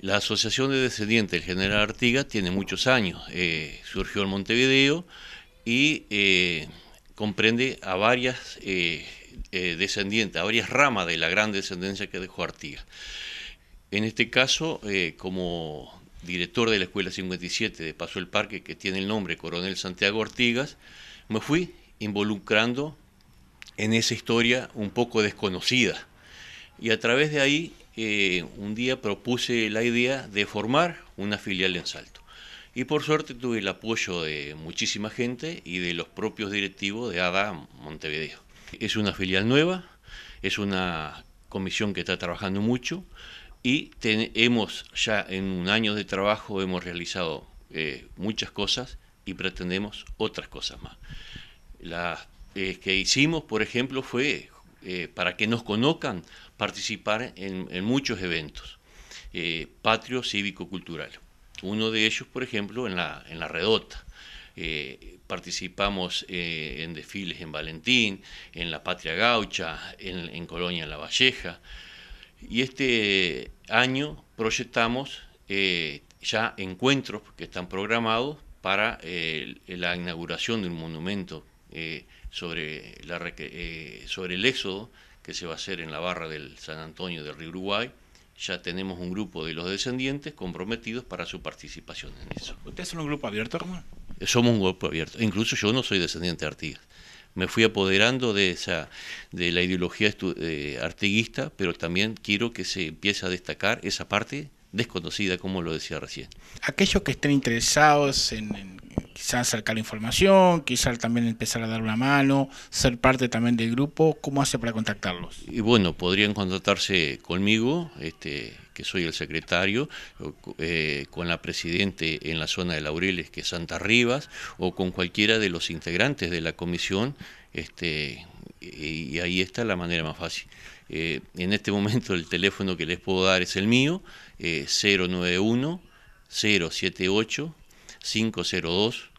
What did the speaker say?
La Asociación de Descendientes del General Artigas tiene muchos años, eh, surgió en Montevideo y eh, comprende a varias eh, descendientes, a varias ramas de la gran descendencia que dejó Artigas. En este caso, como director de la Escuela 57 de Paso del Parque, que tiene el nombre Coronel Santiago Artigas, me fui involucrando en esa historia un poco desconocida. Y a través de ahí eh, un día propuse la idea de formar una filial en Salto. Y por suerte tuve el apoyo de muchísima gente y de los propios directivos de ADA Montevideo. Es una filial nueva, es una comisión que está trabajando mucho y ya en un año de trabajo hemos realizado eh, muchas cosas y pretendemos otras cosas más. Las eh, que hicimos, por ejemplo, fue eh, para que nos conozcan, participar en, muchos eventos eh, patrio cívico cultural. Uno de ellos, por ejemplo, en la, redota. Eh, participamos en desfiles en Valentín, en la Patria Gaucha, en, Colonia en La Valleja. Y este año proyectamos ya encuentros que están programados para la inauguración de un monumento eh, sobre, la, eh, sobre el éxodo que se va a hacer en la barra del San Antonio del Río Uruguay. Ya tenemos un grupo de los descendientes comprometidos para su participación en eso. ¿Ustedes son un grupo abierto, hermano eh, Somos un grupo abierto. Incluso yo no soy descendiente de Artigas. Me fui apoderando de, esa, de la ideología artiguista, pero también quiero que se empiece a destacar esa parte desconocida, como lo decía recién. Aquellos que estén interesados en quizás la información, quizás también empezar a dar una mano, ser parte también del grupo, ¿cómo hace para contactarlos? Y bueno, podrían contactarse conmigo, este, que soy el secretario, eh, con la presidente en la zona de Laureles, que es Santa Rivas, o con cualquiera de los integrantes de la comisión, este, y ahí está la manera más fácil. Eh, en este momento el teléfono que les puedo dar es el mío, 091 078 502